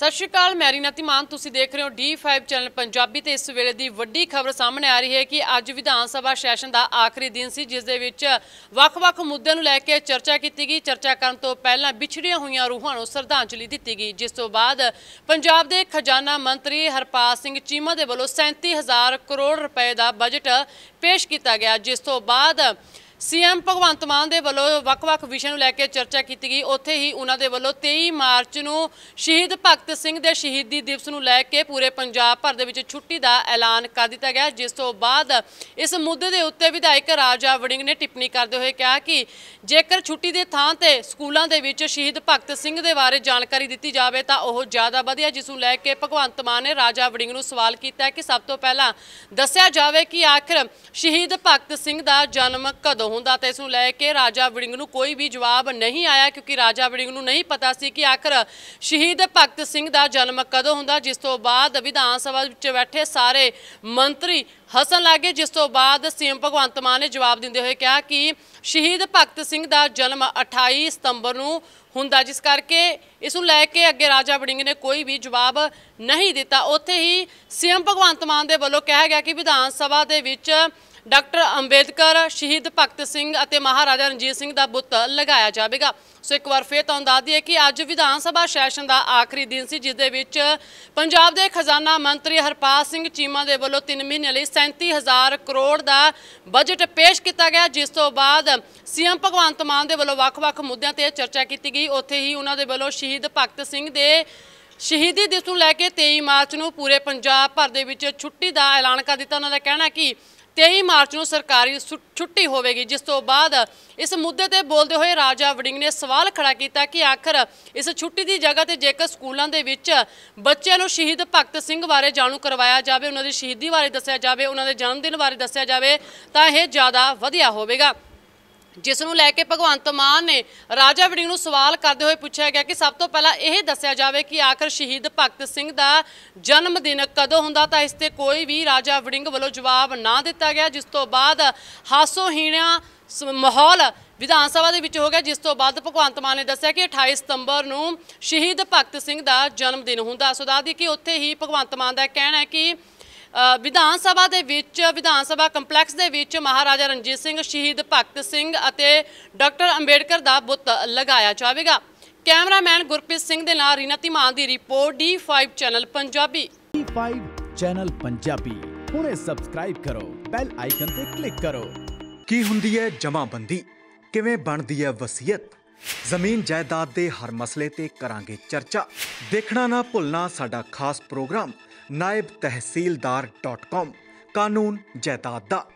ਸਤਿ ਸ਼੍ਰੀ ਅਕਾਲ ਮੈਂ ਰੀਨਾ ਤਿਮਾਨ ਤੁਸੀਂ ਦੇਖ ਰਹੇ ਹੋ D5 ਚੈਨਲ ਪੰਜਾਬੀ ਤੇ ਇਸ ਵੇਲੇ ਦੀ ਵੱਡੀ ਖਬਰ ਸਾਹਮਣੇ ਆ ਰਹੀ ਹੈ ਕਿ ਅੱਜ ਵਿਧਾਨ ਸਭਾ ਸੈਸ਼ਨ ਦਾ ਆਖਰੀ ਦਿਨ ਸੀ ਜਿਸ ਦੇ ਵਿੱਚ ਵੱਖ-ਵੱਖ ਮੁੱਦਿਆਂ ਨੂੰ ਲੈ ਕੇ ਚਰਚਾ ਕੀਤੀ ਗਈ ਚਰਚਾ ਕਰਨ ਤੋਂ ਪਹਿਲਾਂ ਵਿਛੜੀਆਂ ਹੋਈਆਂ ਰੂਹਾਂ ਨੂੰ ਸ਼ਰਧਾਂਜਲੀ ਦਿੱਤੀ ਗਈ ਜਿਸ ਤੋਂ ਬਾਅਦ ਪੰਜਾਬ ਦੇ ਖਜ਼ਾਨਾ ਮੰਤਰੀ ਹਰਪਾਲ ਸਿੰਘ ਚੀਮਾ ਦੇ ਵੱਲੋਂ 37000 ਕਰੋੜ ਰੁਪਏ ਦਾ ਬਜਟ ਪੇਸ਼ ਕੀਤਾ ਗਿਆ ਜਿਸ ਤੋਂ ਬਾਅਦ ਸੀਐਮ ਭਗਵੰਤ ਮਾਨ ਦੇ ਵੱਲੋਂ ਵੱਖ-ਵੱਖ ਵਿਸ਼ਿਆਂ ਨੂੰ ਲੈ ਕੇ ਚਰਚਾ ਕੀਤੀ ਗਈ ਉੱਥੇ ਹੀ ਉਹਨਾਂ ਦੇ ਵੱਲੋਂ 23 ਮਾਰਚ ਨੂੰ ਸ਼ਹੀਦ ਭਗਤ ਸਿੰਘ ਦੇ ਸ਼ਹੀਦੀ ਦਿਵਸ ਨੂੰ ਲੈ ਕੇ ਪੂਰੇ ਪੰਜਾਬ ਭਰ ਦੇ ਵਿੱਚ ਛੁੱਟੀ ਦਾ ਐਲਾਨ ਕਰ ਦਿੱਤਾ ਗਿਆ ਜਿਸ ਤੋਂ ਬਾਅਦ ਇਸ ਮੁੱਦੇ ਦੇ ਉੱਤੇ ਵਿਧਾਇਕ ਰਾਜਾ ਵੜਿੰਗ ਨੇ ਟਿੱਪਣੀ ਕਰਦੇ ਹੋਏ ਕਿਹਾ ਕਿ ਜੇਕਰ ਛੁੱਟੀ ਦੇ ਥਾਂ ਤੇ ਸਕੂਲਾਂ ਦੇ ਵਿੱਚ ਸ਼ਹੀਦ ਭਗਤ ਸਿੰਘ ਦੇ ਬਾਰੇ ਜਾਣਕਾਰੀ ਦਿੱਤੀ ਜਾਵੇ ਤਾਂ ਉਹ ਜ਼ਿਆਦਾ ਵਧੀਆ ਜਿਸ ਨੂੰ ਲੈ ਕੇ ਭਗਵੰਤ ਮਾਨ ਨੇ ਰਾਜਾ ਵੜਿੰਗ ਨੂੰ ਸਵਾਲ ਕੀਤਾ ਕਿ ਸਭ ਤੋਂ ਪਹਿਲਾਂ ਦੱਸਿਆ ਜਾਵੇ ਕਿ ਆਖਰ ਸ਼ਹੀਦ ਭਗਤ ਸਿੰਘ ਦਾ ਜਨਮ ਕਦੋਂ ਹੁੰਦਾ ਤੇ ਇਸ ਨੂੰ ਲੈ ਕੇ ਰਾਜਾ ਵੜਿੰਗ ਨੂੰ ਕੋਈ ਵੀ ਜਵਾਬ ਨਹੀਂ ਆਇਆ ਕਿਉਂਕਿ ਰਾਜਾ ਵੜਿੰਗ ਨੂੰ ਨਹੀਂ ਪਤਾ ਸੀ ਕਿ ਆਖਰ ਸ਼ਹੀਦ ਭਗਤ ਸਿੰਘ ਦਾ ਜਨਮ ਕਦੋਂ ਹੁੰਦਾ ਜਿਸ ਤੋਂ ਬਾਅਦ ਵਿਧਾਨ ਸਭਾ ਵਿੱਚ ਬੈਠੇ ਸਾਰੇ ਮੰਤਰੀ ਹਸਨ ਲੱਗੇ ਜਿਸ ਤੋਂ ਬਾਅਦ ਸੀਐਮ ਭਗਵੰਤ ਮਾਨ ਨੇ ਜਵਾਬ ਦਿੰਦੇ ਹੋਏ ਕਿਹਾ ਕਿ ਸ਼ਹੀਦ ਭਗਤ ਸਿੰਘ ਦਾ ਜਨਮ 28 ਸਤੰਬਰ ਨੂੰ ਹੁੰਦਾ ਜਿਸ ਕਰਕੇ ਇਸ ਨੂੰ ਲੈ ਕੇ ਅੱਗੇ ਰਾਜਾ ਵੜਿੰਗ ਨੇ ਕੋਈ ਵੀ ਜਵਾਬ ਨਹੀਂ ਦਿੱਤਾ ਉੱਥੇ ਹੀ ਸੀਐਮ ਭਗਵੰਤ ਮਾਨ ਦੇ ਵੱਲੋਂ ਕਿਹਾ ਗਿਆ ਕਿ ਵਿਧਾਨ ਸਭਾ ਦੇ ਵਿੱਚ ਡਾਕਟਰ ਅੰਬੇਦਕਰ ਸ਼ਹੀਦ ਭਗਤ ਸਿੰਘ ਅਤੇ ਮਹਾਰਾਜਾ ਰਣਜੀਤ ਸਿੰਘ ਦਾ ਬੁੱਤ ਲਗਾਇਆ ਜਾਵੇਗਾ ਸੋ ਇੱਕ ਵਾਰ ਫੇਰ ਤੁਹਾਨੂੰ ਦੱਸ ਦਈਏ ਕਿ ਅੱਜ ਵਿਧਾਨ ਸਭਾ ਸੈਸ਼ਨ ਦਾ ਆਖਰੀ ਦਿਨ ਸੀ ਜਿਸ ਦੇ ਵਿੱਚ ਪੰਜਾਬ ਦੇ ਖਜ਼ਾਨਾ ਮੰਤਰੀ ਹਰਪਾਲ ਸਿੰਘ ਚੀਮਾ ਦੇ ਵੱਲੋਂ 3 ਮਹੀਨੇ ਲਈ 37000 ਕਰੋੜ ਦਾ ਬਜਟ ਪੇਸ਼ ਕੀਤਾ ਗਿਆ ਜਿਸ ਤੋਂ ਬਾਅਦ ਸੀਐਮ ਭਗਵੰਤ ਮਾਨ ਦੇ ਵੱਲੋਂ ਵੱਖ-ਵੱਖ ਮੁੱਦਿਆਂ ਤੇ ਚਰਚਾ ਕੀਤੀ ਗਈ ਉੱਥੇ ਹੀ ਉਹਨਾਂ ਦੇ ਵੱਲੋਂ ਸ਼ਹੀਦ ਭਗਤ ਸਿੰਘ ਦੇ ਸ਼ਹੀਦੀ ਦਿਵਸ ਨੂੰ ਲੈ ਕੇ 23 ਮਾਰਚ ਨੂੰ ਪੂਰੇ ਪੰਜਾਬ ਭਰ ਦੇ ਵਿੱਚ ਛੁੱਟੀ ਦਾ ਐਲਾਨ ਕਰ ਦਿੱਤਾ ਉਹਨਾਂ ਦਾ ਕਹਿਣਾ ਕਿ 23 ਮਾਰਚ ਨੂੰ ਸਰਕਾਰੀ ਛੁੱਟੀ ਹੋਵੇਗੀ ਜਿਸ ਤੋਂ ਬਾਅਦ ਇਸ ਮੁੱਦੇ ਤੇ ਬੋਲਦੇ ਹੋਏ ਰਾਜਾ ਵੜਿੰਗ ਨੇ ਸਵਾਲ ਖੜਾ ਕੀਤਾ ਕਿ ਆਖਰ ਇਸ ਛੁੱਟੀ ਦੀ ਜਗ੍ਹਾ ਤੇ ਜੇਕਰ ਸਕੂਲਾਂ ਦੇ ਵਿੱਚ ਬੱਚਿਆਂ ਨੂੰ ਸ਼ਹੀਦ ਭਗਤ ਸਿੰਘ ਬਾਰੇ ਜਾਣੂ ਕਰਵਾਇਆ ਜਾਵੇ ਉਹਨਾਂ ਦੀ ਸ਼ਹੀਦੀ ਬਾਰੇ ਦੱਸਿਆ ਜਾਵੇ ਉਹਨਾਂ ਦੇ ਜਨਮ ਦਿਨ ਬਾਰੇ ਦੱਸਿਆ ਜਾਵੇ ਤਾਂ ਇਹ ਜ਼ਿਆਦਾ ਵਧੀਆ ਹੋਵੇਗਾ ਜਿਸ ਨੂੰ ਲੈ ਕੇ ਭਗਵੰਤ ਮਾਨ ਨੇ ਰਾਜਾ ਵੜਿੰਗ ਨੂੰ ਸਵਾਲ ਕਰਦੇ ਹੋਏ ਪੁੱਛਿਆ ਗਿਆ ਕਿ ਸਭ ਤੋਂ ਪਹਿਲਾਂ ਇਹ ਦੱਸਿਆ ਜਾਵੇ ਕਿ ਆਖਰ ਸ਼ਹੀਦ ਭਗਤ ਸਿੰਘ ਦਾ ਜਨਮ ਦਿਨ ਕਦੋਂ ਹੁੰਦਾ ਤਾਂ ਇਸ ਤੇ ਕੋਈ ਵੀ ਰਾਜਾ ਵੜਿੰਗ ਵੱਲੋਂ ਜਵਾਬ ਨਾ ਦਿੱਤਾ ਗਿਆ ਜਿਸ ਤੋਂ ਬਾਅਦ ਹਾਸੋ ਮਾਹੌਲ ਵਿਧਾਨ ਸਭਾ ਦੇ ਵਿੱਚ ਹੋ ਗਿਆ ਜਿਸ ਤੋਂ ਬਾਅਦ ਭਗਵੰਤ ਮਾਨ ਨੇ ਦੱਸਿਆ ਕਿ 28 ਸਤੰਬਰ ਨੂੰ ਸ਼ਹੀਦ ਭਗਤ ਸਿੰਘ ਦਾ ਜਨਮ ਦਿਨ ਹੁੰਦਾ ਸੋ ਦਾਦੀ ਕਿ ਉੱਥੇ ਹੀ ਭਗਵੰਤ ਮਾਨ ਦਾ ਕਹਿਣਾ ਹੈ ਕਿ ਵਿਧਾਨ ਸਭਾ ਦੇ ਵਿੱਚ ਵਿਧਾਨ ਸਭਾ ਕੰਪਲੈਕਸ ਦੇ ਵਿੱਚ ਮਹਾਰਾਜਾ ਰਣਜੀਤ ਸਿੰਘ ਸ਼ਹੀਦ ਭਗਤ ਸਿੰਘ ਅਤੇ ਡਾਕਟਰ ਅੰਬੇਡਕਰ ਦਾ ਬੁੱਤ ਲਗਾਇਆ ਜਾਵੇਗਾ ਕੈਮਰਾਮੈਨ ਗੁਰਪ੍ਰੀਤ ਸਿੰਘ ਦੇ ਨਾਲ ਰੀਨਾ ਧੀਮਾਨ ਦੀ report D5 channel Punjabi D5 channel Punjabi ਹੁਣੇ ਸਬਸਕ੍ਰਾਈਬ ਕਰੋ ਬੈਲ ਆਈਕਨ ਤੇ ਕਲਿੱਕ ਕਰੋ ਕੀ ਹੁੰਦੀ ਹੈ ਜਮਾਬੰਦੀ ਕਿਵੇਂ ਬਣਦੀ ਹੈ ਵਸੀਅਤ ਜ਼ਮੀਨ ਜਾਇਦਾਦ ਦੇ ਹਰ ਮਸਲੇ ਤੇ ਕਰਾਂਗੇ ਚਰਚਾ ਦੇਖਣਾ ਨਾ ਭੁੱਲਣਾ ਸਾਡਾ ਖਾਸ ਪ੍ਰੋਗਰਾਮ naibtehsildar.com ਕਾਨੂੰਨ ਜਾਇਦਾਦ ਦਾ